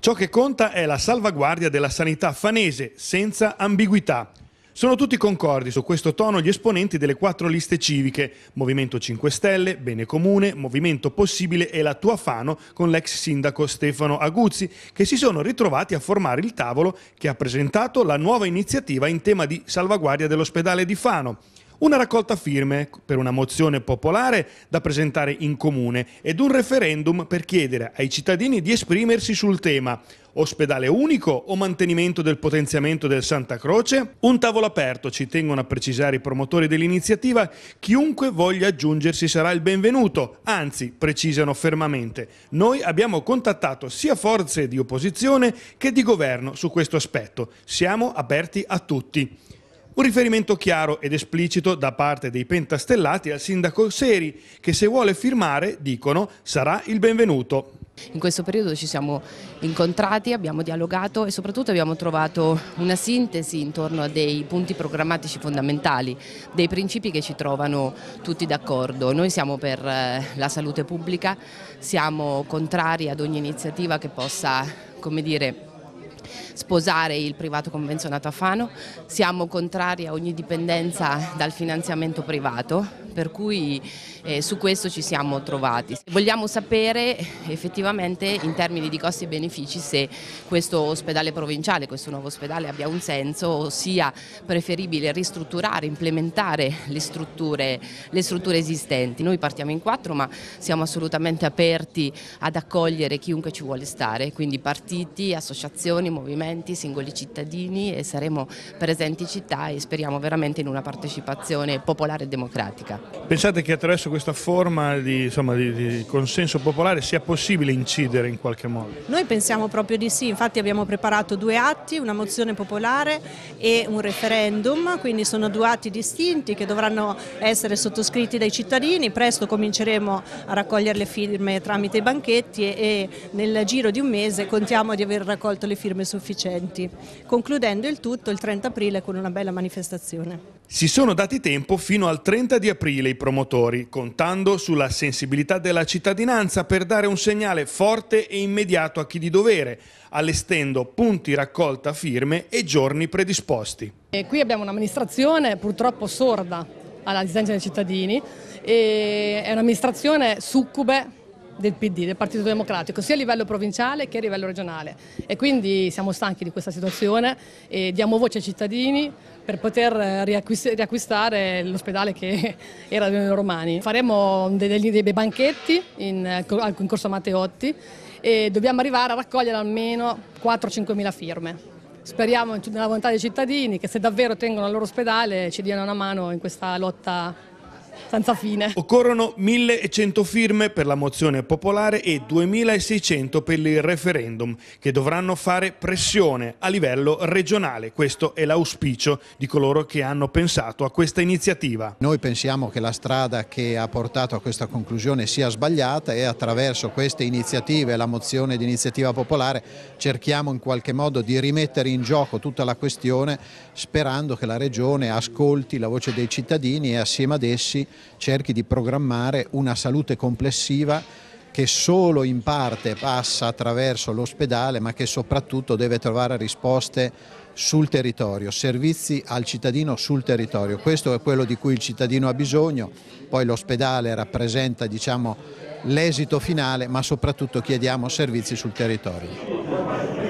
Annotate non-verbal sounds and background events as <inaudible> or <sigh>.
Ciò che conta è la salvaguardia della sanità fanese, senza ambiguità. Sono tutti concordi su questo tono gli esponenti delle quattro liste civiche, Movimento 5 Stelle, Bene Comune, Movimento Possibile e la Tua Fano con l'ex sindaco Stefano Aguzzi, che si sono ritrovati a formare il tavolo che ha presentato la nuova iniziativa in tema di salvaguardia dell'ospedale di Fano una raccolta firme per una mozione popolare da presentare in comune ed un referendum per chiedere ai cittadini di esprimersi sul tema ospedale unico o mantenimento del potenziamento del Santa Croce? Un tavolo aperto, ci tengono a precisare i promotori dell'iniziativa, chiunque voglia aggiungersi sarà il benvenuto, anzi, precisano fermamente, noi abbiamo contattato sia forze di opposizione che di governo su questo aspetto, siamo aperti a tutti. Un riferimento chiaro ed esplicito da parte dei pentastellati al sindaco Seri che se vuole firmare, dicono, sarà il benvenuto. In questo periodo ci siamo incontrati, abbiamo dialogato e soprattutto abbiamo trovato una sintesi intorno a dei punti programmatici fondamentali, dei principi che ci trovano tutti d'accordo. Noi siamo per eh, la salute pubblica, siamo contrari ad ogni iniziativa che possa, come dire, sposare il privato convenzionato a Fano, siamo contrari a ogni dipendenza dal finanziamento privato, per cui eh, su questo ci siamo trovati. Vogliamo sapere effettivamente in termini di costi e benefici se questo ospedale provinciale, questo nuovo ospedale abbia un senso, o sia preferibile ristrutturare, implementare le strutture, le strutture esistenti. Noi partiamo in quattro ma siamo assolutamente aperti ad accogliere chiunque ci vuole stare, quindi partiti, associazioni, movimenti movimenti, singoli cittadini e saremo presenti in città e speriamo veramente in una partecipazione popolare e democratica. Pensate che attraverso questa forma di, insomma, di, di consenso popolare sia possibile incidere in qualche modo? Noi pensiamo proprio di sì, infatti abbiamo preparato due atti, una mozione popolare e un referendum, quindi sono due atti distinti che dovranno essere sottoscritti dai cittadini, presto cominceremo a raccogliere le firme tramite i banchetti e, e nel giro di un mese contiamo di aver raccolto le firme sufficienti sufficienti, concludendo il tutto il 30 aprile con una bella manifestazione. Si sono dati tempo fino al 30 di aprile i promotori, contando sulla sensibilità della cittadinanza per dare un segnale forte e immediato a chi di dovere, allestendo punti raccolta firme e giorni predisposti. E qui abbiamo un'amministrazione purtroppo sorda alla disigenza dei cittadini, è un'amministrazione succube del PD, del Partito Democratico, sia a livello provinciale che a livello regionale. E quindi siamo stanchi di questa situazione e diamo voce ai cittadini per poter eh, riacquistare l'ospedale che <laughs> era dei romani. Faremo dei, dei banchetti in, in eh, Corso Matteotti e dobbiamo arrivare a raccogliere almeno 4-5 mila firme speriamo nella volontà dei cittadini che se davvero tengono al loro ospedale ci diano una mano in questa lotta senza fine. Occorrono 1100 firme per la mozione popolare e 2600 per il referendum che dovranno fare pressione a livello regionale. Questo è l'auspicio di coloro che hanno pensato a questa iniziativa. Noi pensiamo che la strada che ha portato a questa conclusione sia sbagliata e attraverso queste iniziative, la mozione di iniziativa popolare, cerchiamo in qualche modo di rimettere in gioco tutta la questione sperando che la Regione ascolti la voce dei cittadini e assieme ad essi cerchi di programmare una salute complessiva che solo in parte passa attraverso l'ospedale ma che soprattutto deve trovare risposte sul territorio, servizi al cittadino sul territorio. Questo è quello di cui il cittadino ha bisogno, poi l'ospedale rappresenta diciamo, l'esito finale ma soprattutto chiediamo servizi sul territorio.